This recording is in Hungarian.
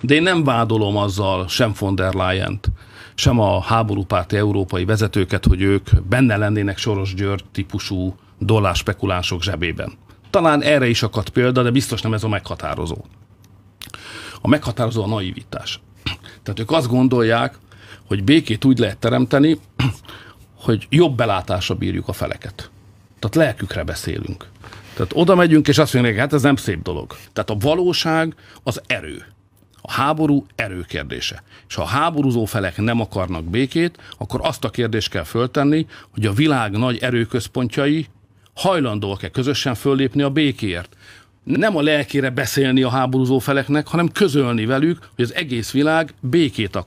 De én nem vádolom azzal sem von der leyen sem a háborúpárti európai vezetőket, hogy ők benne lennének Soros György típusú dollárspekulánsok zsebében. Talán erre is akadt példa, de biztos nem ez a meghatározó. A meghatározó a naivitás. Tehát ők azt gondolják, hogy békét úgy lehet teremteni, hogy jobb belátásra bírjuk a feleket. Tehát lelkükre beszélünk. Tehát oda megyünk, és azt mondjuk, hát ez nem szép dolog. Tehát a valóság az erő. A háború erőkérdése. És ha a háborúzó felek nem akarnak békét, akkor azt a kérdést kell föltenni, hogy a világ nagy erőközpontjai hajlandóak-e közösen föllépni a békéért nem a lelkére beszélni a háborúzó feleknek, hanem közölni velük, hogy az egész világ békét akar.